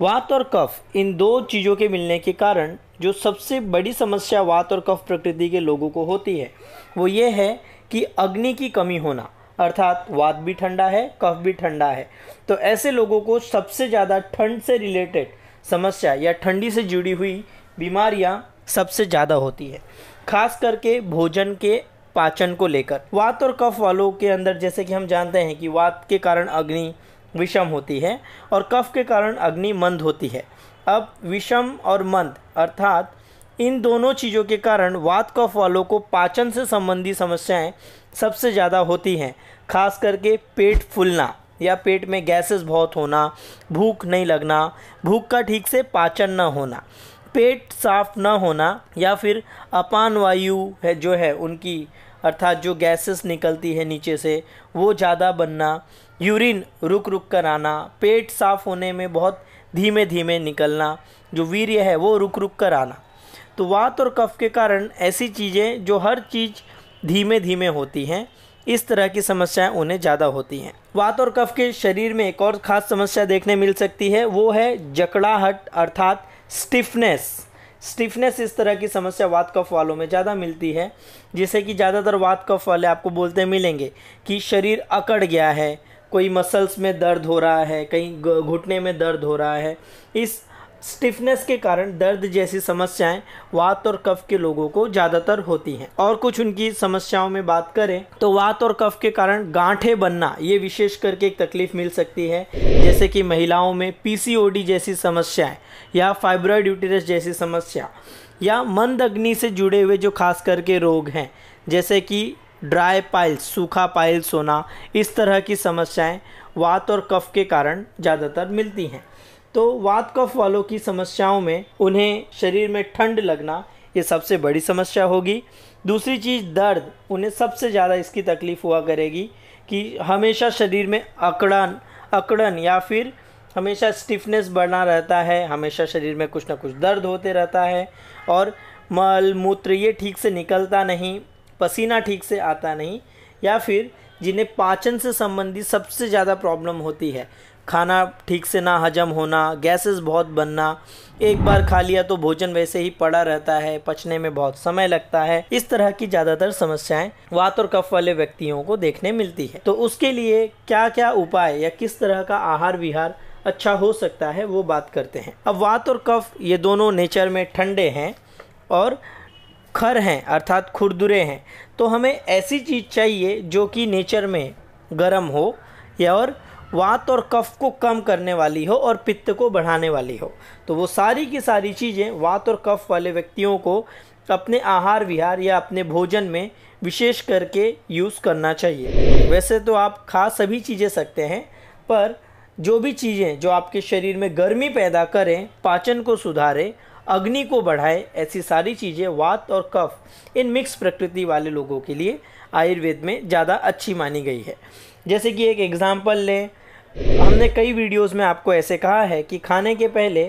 वात और कफ इन दो चीज़ों के मिलने के कारण जो सबसे बड़ी समस्या वात और कफ प्रकृति के लोगों को होती है वो ये है कि अग्नि की कमी होना अर्थात वात भी ठंडा है कफ भी ठंडा है तो ऐसे लोगों को सबसे ज़्यादा ठंड से रिलेटेड समस्या या ठंडी से जुड़ी हुई बीमारियाँ सबसे ज़्यादा होती है खास करके भोजन के पाचन को लेकर वात और कफ वालों के अंदर जैसे कि हम जानते हैं कि वात के कारण अग्नि विषम होती है और कफ के कारण अग्नि मंद होती है अब विषम और मंद अर्थात इन दोनों चीज़ों के कारण वात कफ वालों को पाचन से संबंधी समस्याएं सबसे ज़्यादा होती हैं खास करके पेट फूलना या पेट में गैसेस बहुत होना भूख नहीं लगना भूख का ठीक से पाचन न होना पेट साफ न होना या फिर अपान वायु है जो है उनकी अर्थात जो गैसेस निकलती है नीचे से वो ज़्यादा बनना यूरिन रुक रुक कर आना पेट साफ होने में बहुत धीमे धीमे निकलना जो वीर्य है वो रुक रुक कर आना तो वात और कफ के कारण ऐसी चीज़ें जो हर चीज़ धीमे धीमे होती हैं इस तरह की समस्याएं उन्हें ज़्यादा होती हैं वात और कफ के शरीर में एक और ख़ास समस्या देखने मिल सकती है वो है जकड़ाहट अर्थात स्टिफनेस स्टिफनेस इस तरह की समस्या वात कफ वालों में ज़्यादा मिलती है जिससे कि ज़्यादातर वात कफ वाले आपको बोलते मिलेंगे कि शरीर अकड़ गया है कोई मसल्स में दर्द हो रहा है कहीं घुटने में दर्द हो रहा है इस स्टिफनेस के कारण दर्द जैसी समस्याएं वात और कफ के लोगों को ज़्यादातर होती हैं और कुछ उनकी समस्याओं में बात करें तो वात और कफ के कारण गांठे बनना ये विशेष करके एक तकलीफ मिल सकती है जैसे कि महिलाओं में पीसीओडी जैसी समस्याएं या फाइब्रॉइड यूटेरस जैसी समस्या या मंद अग्नि से जुड़े हुए जो खास करके रोग हैं जैसे कि ड्राई पाइल्स सूखा पाइल्स होना इस तरह की समस्याएं वात और कफ के कारण ज़्यादातर मिलती हैं तो वात कफ वालों की समस्याओं में उन्हें शरीर में ठंड लगना ये सबसे बड़ी समस्या होगी दूसरी चीज़ दर्द उन्हें सबसे ज़्यादा इसकी तकलीफ़ हुआ करेगी कि हमेशा शरीर में अकड़न अकड़न या फिर हमेशा स्टिफनेस बढ़ना रहता है हमेशा शरीर में कुछ ना कुछ दर्द होते रहता है और मल मूत्र ये ठीक से निकलता नहीं पसीना ठीक से आता नहीं या फिर जिन्हें पाचन से संबंधित सबसे ज़्यादा प्रॉब्लम होती है खाना ठीक से ना हजम होना गैसेस बहुत बनना एक बार खा लिया तो भोजन वैसे ही पड़ा रहता है पचने में बहुत समय लगता है इस तरह की ज़्यादातर समस्याएं वात और कफ वाले व्यक्तियों को देखने मिलती है तो उसके लिए क्या क्या उपाय या किस तरह का आहार विहार अच्छा हो सकता है वो बात करते हैं अब वात और कफ ये दोनों नेचर में ठंडे हैं और खर हैं अर्थात खुरदुरे हैं तो हमें ऐसी चीज़ चाहिए जो कि नेचर में गर्म हो या और वात और कफ को कम करने वाली हो और पित्त को बढ़ाने वाली हो तो वो सारी की सारी चीज़ें वात और कफ वाले व्यक्तियों को अपने आहार विहार या अपने भोजन में विशेष करके यूज़ करना चाहिए वैसे तो आप खा सभी चीज़ें सकते हैं पर जो भी चीज़ें जो आपके शरीर में गर्मी पैदा करें पाचन को सुधारें अग्नि को बढ़ाए ऐसी सारी चीज़ें वात और कफ इन मिक्स प्रकृति वाले लोगों के लिए आयुर्वेद में ज़्यादा अच्छी मानी गई है जैसे कि एक एग्ज़ाम्पल लें हमने कई वीडियोस में आपको ऐसे कहा है कि खाने के पहले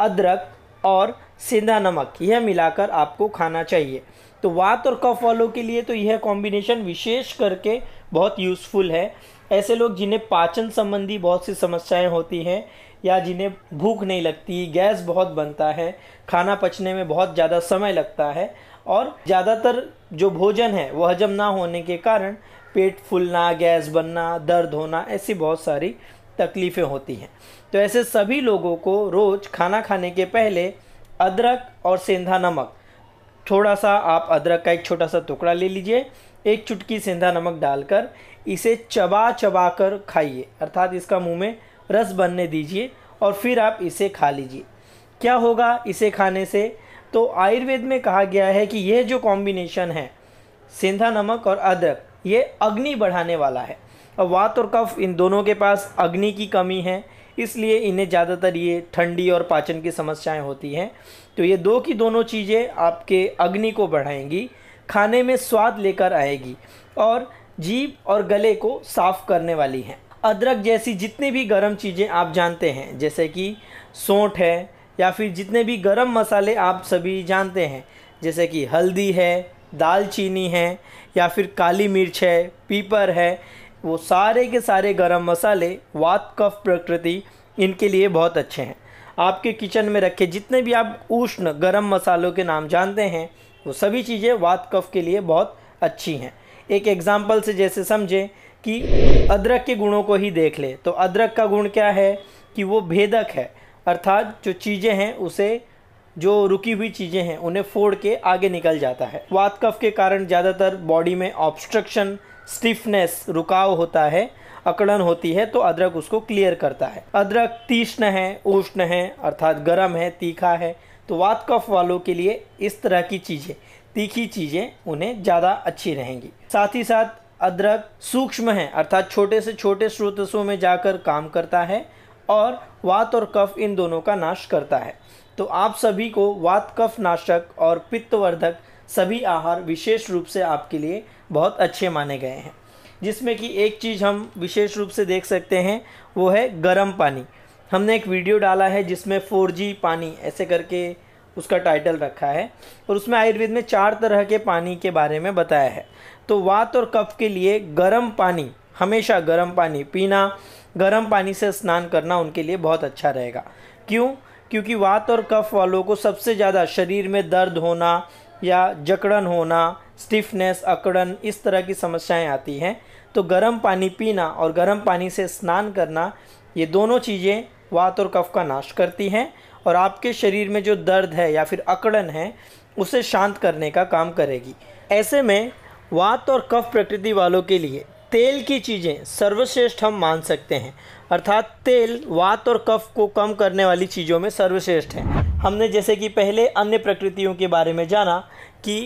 अदरक और सेंधा नमक यह मिलाकर आपको खाना चाहिए तो वात और कफ वालों के लिए तो यह कॉम्बिनेशन विशेष करके बहुत यूज़फुल है ऐसे लोग जिन्हें पाचन संबंधी बहुत सी समस्याएं होती हैं या जिन्हें भूख नहीं लगती गैस बहुत बनता है खाना पचने में बहुत ज़्यादा समय लगता है और ज़्यादातर जो भोजन है वह हजम ना होने के कारण पेट फूलना गैस बनना दर्द होना ऐसी बहुत सारी तकलीफ़ें होती हैं तो ऐसे सभी लोगों को रोज़ खाना खाने के पहले अदरक और सेंधा नमक थोड़ा सा आप अदरक का एक छोटा सा टुकड़ा ले लीजिए एक चुटकी सेंधा नमक डालकर इसे चबा चबा कर खाइए अर्थात इसका मुंह में रस बनने दीजिए और फिर आप इसे खा लीजिए क्या होगा इसे खाने से तो आयुर्वेद में कहा गया है कि यह जो कॉम्बिनेशन है सेंधा नमक और अदरक ये अग्नि बढ़ाने वाला है और वात और कफ इन दोनों के पास अग्नि की कमी है इसलिए इन्हें ज़्यादातर ये ठंडी और पाचन की समस्याएं होती हैं तो ये दो की दोनों चीज़ें आपके अग्नि को बढ़ाएंगी खाने में स्वाद लेकर आएगी और जीभ और गले को साफ करने वाली हैं अदरक जैसी जितनी भी गर्म चीज़ें आप जानते हैं जैसे कि सोंठ है या फिर जितने भी गर्म मसाले आप सभी जानते हैं जैसे कि हल्दी है दालचीनी है या फिर काली मिर्च है पीपर है वो सारे के सारे गरम मसाले वात कफ प्रकृति इनके लिए बहुत अच्छे हैं आपके किचन में रखे जितने भी आप उष्ण गरम मसालों के नाम जानते हैं वो सभी चीज़ें वात कफ के लिए बहुत अच्छी हैं एक एग्ज़ाम्पल से जैसे समझें कि अदरक के गुणों को ही देख ले तो अदरक का गुण क्या है कि वो भेदक है अर्थात जो चीज़ें हैं उसे जो रुकी हुई चीज़ें हैं उन्हें फोड़ के आगे निकल जाता है वात कफ के कारण ज़्यादातर बॉडी में ऑब्स्ट्रक्शन स्टिफनेस रुकाव होता है अकड़न होती है तो अदरक उसको क्लियर करता है अदरक तीक्ष्ण है उष्ण है अर्थात गर्म है तीखा है तो वात कफ वालों के लिए इस तरह की चीज़ें तीखी चीज़ें उन्हें ज़्यादा अच्छी रहेंगी साथ ही साथ अदरक सूक्ष्म है अर्थात छोटे से छोटे स्रोतसों में जाकर काम करता है और वात और कफ इन दोनों का नाश करता है तो आप सभी को वात कफ नाशक और पित्तवर्धक सभी आहार विशेष रूप से आपके लिए बहुत अच्छे माने गए हैं जिसमें कि एक चीज़ हम विशेष रूप से देख सकते हैं वो है गर्म पानी हमने एक वीडियो डाला है जिसमें फोर पानी ऐसे करके उसका टाइटल रखा है और उसमें आयुर्वेद में चार तरह के पानी के बारे में बताया है तो वात और कफ के लिए गर्म पानी हमेशा गर्म पानी पीना गर्म पानी से स्नान करना उनके लिए बहुत अच्छा रहेगा क्यों क्योंकि वात और कफ वालों को सबसे ज़्यादा शरीर में दर्द होना या जकड़न होना स्टिफनेस अकड़न इस तरह की समस्याएं आती हैं तो गर्म पानी पीना और गर्म पानी से स्नान करना ये दोनों चीज़ें वात और कफ का नाश करती हैं और आपके शरीर में जो दर्द है या फिर अकड़न है उसे शांत करने का काम करेगी ऐसे में वात और कफ प्रकृति वालों के लिए तेल की चीज़ें सर्वश्रेष्ठ हम मान सकते हैं अर्थात तेल वात और कफ को कम करने वाली चीज़ों में सर्वश्रेष्ठ है हमने जैसे कि पहले अन्य प्रकृतियों के बारे में जाना कि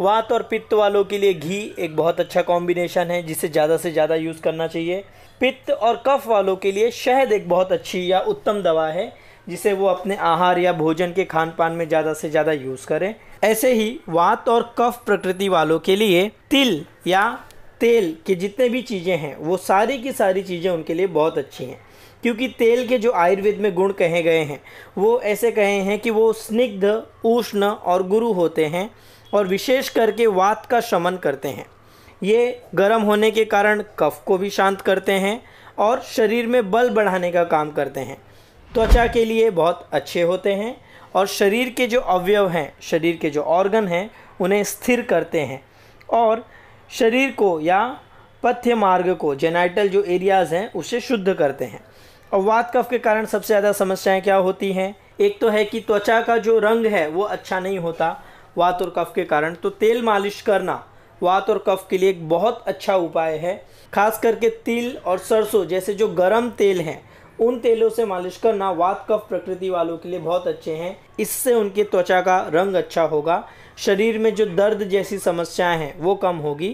वात और पित्त वालों के लिए घी एक बहुत अच्छा कॉम्बिनेशन है जिसे ज़्यादा से ज़्यादा यूज़ करना चाहिए पित्त और कफ वालों के लिए शहद एक बहुत अच्छी या उत्तम दवा है जिसे वो अपने आहार या भोजन के खान पान में ज़्यादा से ज़्यादा यूज़ करें ऐसे ही वात और कफ प्रकृति वालों के लिए तिल या तेल के जितने भी चीज़ें हैं वो सारी की सारी चीज़ें उनके लिए बहुत अच्छी हैं क्योंकि तेल के जो आयुर्वेद में गुण कहे गए हैं वो ऐसे कहे हैं कि वो स्निग्ध उष्ण और गुरु होते हैं और विशेष करके वात का शमन करते हैं ये गर्म होने के कारण कफ को भी शांत करते हैं और शरीर में बल बढ़ाने का काम करते हैं त्वचा के लिए बहुत अच्छे होते हैं और शरीर के जो अवयव हैं शरीर के जो ऑर्गन हैं उन्हें स्थिर करते हैं और शरीर को या पथ्य मार्ग को जेनाइटल जो एरियाज़ हैं उसे शुद्ध करते हैं और वात कफ के कारण सबसे ज़्यादा समस्याएं क्या होती हैं एक तो है कि त्वचा का जो रंग है वो अच्छा नहीं होता वात और कफ के कारण तो तेल मालिश करना वात और कफ के लिए एक बहुत अच्छा उपाय है खास करके तिल और सरसों जैसे जो गर्म तेल हैं उन तेलों से मालिश करना वात कफ प्रकृति वालों के लिए बहुत अच्छे हैं इससे उनकी त्वचा का रंग अच्छा होगा शरीर में जो दर्द जैसी समस्याएं हैं वो कम होगी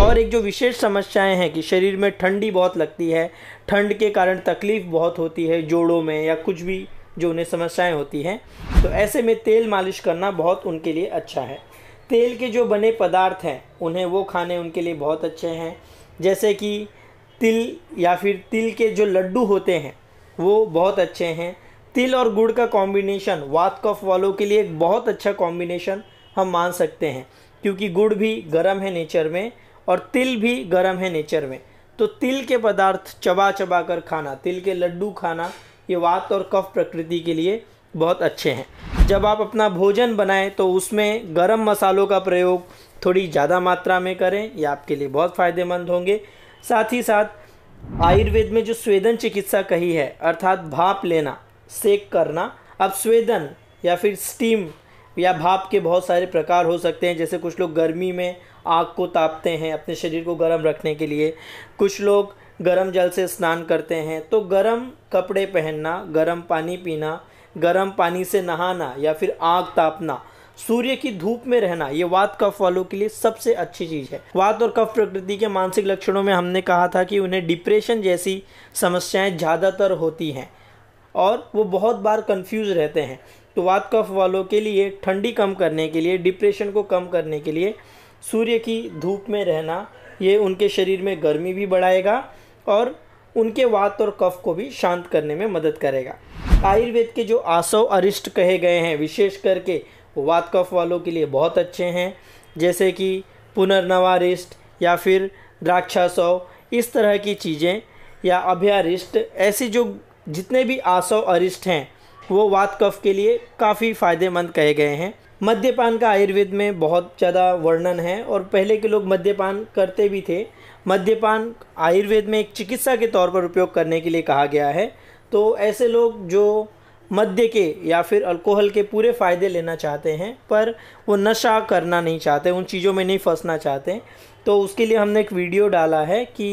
और एक जो विशेष समस्याएं हैं कि शरीर में ठंडी बहुत लगती है ठंड के कारण तकलीफ बहुत होती है जोड़ों में या कुछ भी जो उन्हें समस्याएं होती हैं तो ऐसे में तेल मालिश करना बहुत उनके लिए अच्छा है तेल के जो बने पदार्थ हैं उन्हें वो खाने उनके लिए बहुत अच्छे हैं जैसे कि तिल या फिर तिल के जो लड्डू होते हैं वो बहुत अच्छे हैं तिल और गुड़ का कॉम्बिनेशन वात कफ वालों के लिए एक बहुत अच्छा कॉम्बिनेशन हम मान सकते हैं क्योंकि गुड़ भी गर्म है नेचर में और तिल भी गर्म है नेचर में तो तिल के पदार्थ चबा चबा कर खाना तिल के लड्डू खाना ये वात और कफ प्रकृति के लिए बहुत अच्छे हैं जब आप अपना भोजन बनाएं तो उसमें गरम मसालों का प्रयोग थोड़ी ज़्यादा मात्रा में करें ये आपके लिए बहुत फ़ायदेमंद होंगे साथ ही साथ आयुर्वेद में जो स्वेदन चिकित्सा कही है अर्थात भाप लेना सेक करना अब स्वेदन या फिर स्टीम या भाप के बहुत सारे प्रकार हो सकते हैं जैसे कुछ लोग गर्मी में आग को तापते हैं अपने शरीर को गर्म रखने के लिए कुछ लोग गर्म जल से स्नान करते हैं तो गर्म कपड़े पहनना गर्म पानी पीना गर्म पानी से नहाना या फिर आग तापना सूर्य की धूप में रहना ये वात कफ वालों के लिए सबसे अच्छी चीज है वात और कफ प्रकृति के मानसिक लक्षणों में हमने कहा था कि उन्हें डिप्रेशन जैसी समस्याएं ज़्यादातर होती हैं और वो बहुत बार कंफ्यूज रहते हैं तो वात कफ वालों के लिए ठंडी कम करने के लिए डिप्रेशन को कम करने के लिए सूर्य की धूप में रहना ये उनके शरीर में गर्मी भी बढ़ाएगा और उनके वात और कफ को भी शांत करने में मदद करेगा आयुर्वेद के जो आसव अरिष्ट कहे गए हैं विशेष करके वातकफ वालों के लिए बहुत अच्छे हैं जैसे कि पुनर्नवारिष्ट या फिर द्राक्षासव इस तरह की चीज़ें या अभ्यारिष्ट ऐसी जो जितने भी आसव अरिष्ट हैं वो वात कफ के लिए काफ़ी फ़ायदेमंद कहे गए हैं मद्यपान का आयुर्वेद में बहुत ज़्यादा वर्णन है और पहले के लोग मद्यपान करते भी थे मद्यपान आयुर्वेद में एक चिकित्सा के तौर पर उपयोग करने के लिए कहा गया है तो ऐसे लोग जो मद्य के या फिर अल्कोहल के पूरे फ़ायदे लेना चाहते हैं पर वो नशा करना नहीं चाहते उन चीज़ों में नहीं फंसना चाहते तो उसके लिए हमने एक वीडियो डाला है कि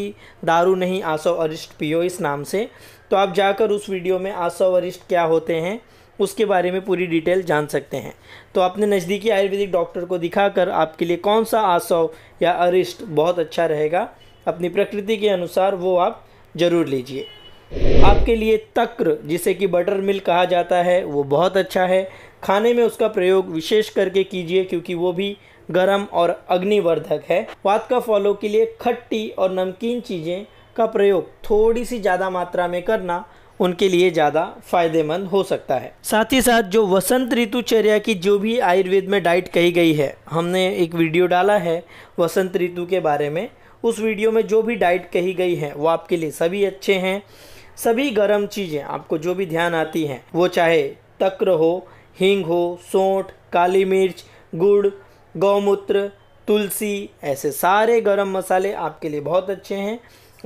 दारू नहीं आसव अरिष्ट पियो इस नाम से तो आप जाकर उस वीडियो में आसव अरिष्ट क्या होते हैं उसके बारे में पूरी डिटेल जान सकते हैं तो अपने नज़दीकी आयुर्वेदिक डॉक्टर को दिखाकर आपके लिए कौन सा आसव या अरिष्ट बहुत अच्छा रहेगा अपनी प्रकृति के अनुसार वो आप ज़रूर लीजिए आपके लिए तक्र जिसे कि बटर मिल्क कहा जाता है वो बहुत अच्छा है खाने में उसका प्रयोग विशेष करके कीजिए क्योंकि वो भी गर्म और अग्निवर्धक है वात का फॉलो के लिए खट्टी और नमकीन चीज़ें का प्रयोग थोड़ी सी ज़्यादा मात्रा में करना उनके लिए ज़्यादा फायदेमंद हो सकता है साथ ही साथ जो वसंत ऋतुचर्या की जो भी आयुर्वेद में डाइट कही गई है हमने एक वीडियो डाला है वसंत ऋतु के बारे में उस वीडियो में जो भी डाइट कही गई है वो आपके लिए सभी अच्छे हैं सभी गर्म चीज़ें आपको जो भी ध्यान आती हैं वो चाहे तक्र हो हींग हो सोंठ काली मिर्च गुड़ गौमूत्र तुलसी ऐसे सारे गरम मसाले आपके लिए बहुत अच्छे हैं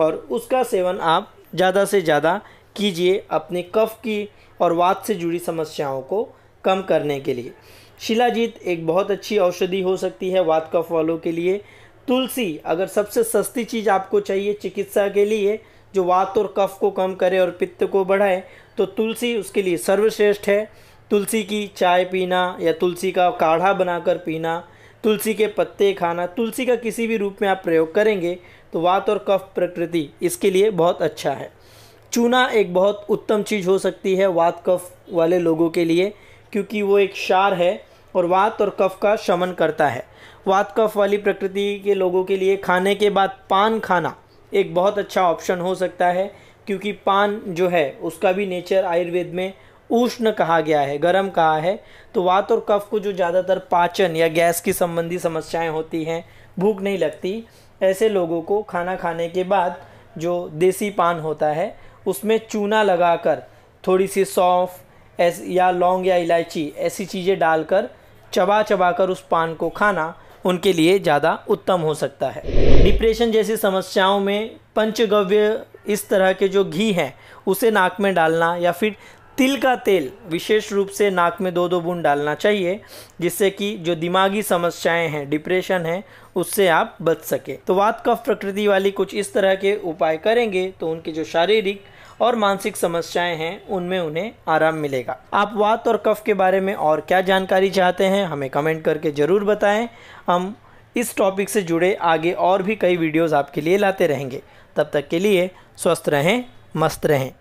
और उसका सेवन आप ज़्यादा से ज़्यादा कीजिए अपने कफ की और वात से जुड़ी समस्याओं को कम करने के लिए शिलाजीत एक बहुत अच्छी औषधि हो सकती है वात कफ वालों के लिए तुलसी अगर सबसे सस्ती चीज़ आपको चाहिए चिकित्सा के लिए जो वात और कफ को कम करे और पित्त को बढ़ाए तो तुलसी उसके लिए सर्वश्रेष्ठ है तुलसी की चाय पीना या तुलसी का काढ़ा बनाकर पीना तुलसी के पत्ते खाना तुलसी का किसी भी रूप में आप प्रयोग करेंगे तो वात और कफ प्रकृति इसके लिए बहुत अच्छा है चूना एक बहुत उत्तम चीज़ हो सकती है वात कफ वाले लोगों के लिए क्योंकि वो एक क्षार है और वात और कफ का शमन करता है वात कफ वाली प्रकृति के लोगों के लिए खाने के बाद पान खाना एक बहुत अच्छा ऑप्शन हो सकता है क्योंकि पान जो है उसका भी नेचर आयुर्वेद में उष्ण कहा गया है गर्म कहा है तो वात और कफ को जो ज़्यादातर पाचन या गैस की संबंधी समस्याएं होती हैं भूख नहीं लगती ऐसे लोगों को खाना खाने के बाद जो देसी पान होता है उसमें चूना लगाकर थोड़ी सी सौंफ या लौंग या इलायची ऐसी चीज़ें डालकर चबा चबा कर उस पान को खाना उनके लिए ज़्यादा उत्तम हो सकता है डिप्रेशन जैसी समस्याओं में पंचगव्य इस तरह के जो घी हैं उसे नाक में डालना या फिर तिल का तेल विशेष रूप से नाक में दो दो बूंद डालना चाहिए जिससे कि जो दिमागी समस्याएं हैं डिप्रेशन है उससे आप बच सके तो वात कफ प्रकृति वाली कुछ इस तरह के उपाय करेंगे तो उनके जो शारीरिक और मानसिक समस्याएं हैं उनमें उन्हें आराम मिलेगा आप वात और कफ के बारे में और क्या जानकारी चाहते हैं हमें कमेंट करके ज़रूर बताएं हम इस टॉपिक से जुड़े आगे और भी कई वीडियोज़ आपके लिए लाते रहेंगे तब तक के लिए स्वस्थ रहें मस्त रहें